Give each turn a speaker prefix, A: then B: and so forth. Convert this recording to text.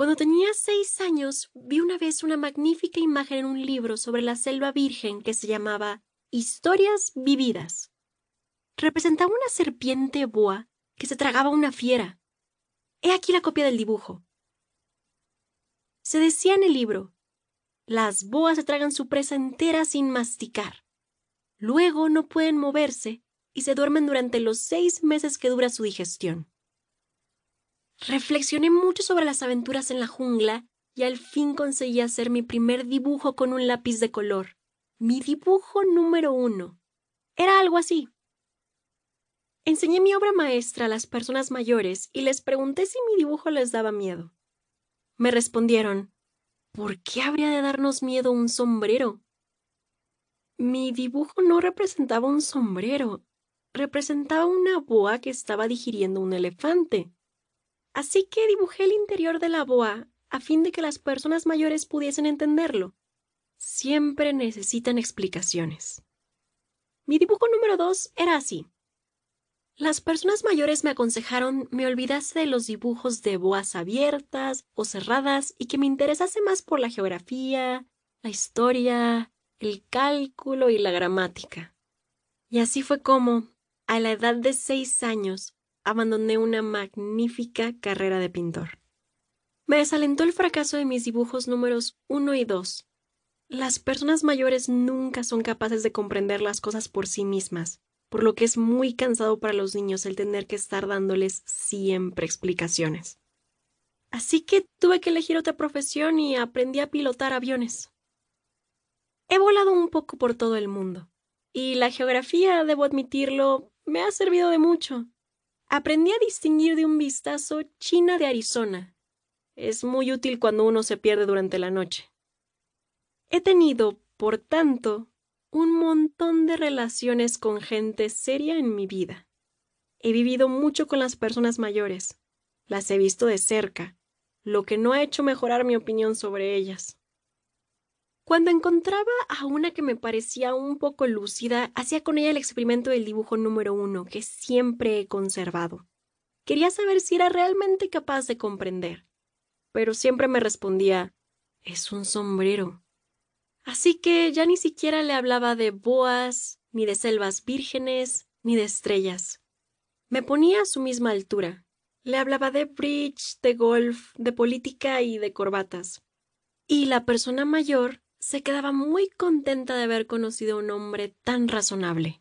A: Cuando tenía seis años, vi una vez una magnífica imagen en un libro sobre la selva virgen que se llamaba Historias Vividas. Representaba una serpiente boa que se tragaba una fiera. He aquí la copia del dibujo. Se decía en el libro, las boas se tragan su presa entera sin masticar. Luego no pueden moverse y se duermen durante los seis meses que dura su digestión. Reflexioné mucho sobre las aventuras en la jungla y al fin conseguí hacer mi primer dibujo con un lápiz de color. Mi dibujo número uno. Era algo así. Enseñé mi obra maestra a las personas mayores y les pregunté si mi dibujo les daba miedo. Me respondieron, ¿por qué habría de darnos miedo un sombrero? Mi dibujo no representaba un sombrero, representaba una boa que estaba digiriendo un elefante. Así que dibujé el interior de la boa a fin de que las personas mayores pudiesen entenderlo. Siempre necesitan explicaciones. Mi dibujo número dos era así. Las personas mayores me aconsejaron me olvidase de los dibujos de boas abiertas o cerradas y que me interesase más por la geografía, la historia, el cálculo y la gramática. Y así fue como, a la edad de seis años, abandoné una magnífica carrera de pintor. Me desalentó el fracaso de mis dibujos números 1 y 2. Las personas mayores nunca son capaces de comprender las cosas por sí mismas, por lo que es muy cansado para los niños el tener que estar dándoles siempre explicaciones. Así que tuve que elegir otra profesión y aprendí a pilotar aviones. He volado un poco por todo el mundo, y la geografía, debo admitirlo, me ha servido de mucho aprendí a distinguir de un vistazo China de Arizona. Es muy útil cuando uno se pierde durante la noche. He tenido, por tanto, un montón de relaciones con gente seria en mi vida. He vivido mucho con las personas mayores. Las he visto de cerca, lo que no ha hecho mejorar mi opinión sobre ellas. Cuando encontraba a una que me parecía un poco lúcida, hacía con ella el experimento del dibujo número uno que siempre he conservado. Quería saber si era realmente capaz de comprender, pero siempre me respondía es un sombrero. Así que ya ni siquiera le hablaba de boas, ni de selvas vírgenes, ni de estrellas. Me ponía a su misma altura. Le hablaba de bridge, de golf, de política y de corbatas. Y la persona mayor se quedaba muy contenta de haber conocido a un hombre tan razonable.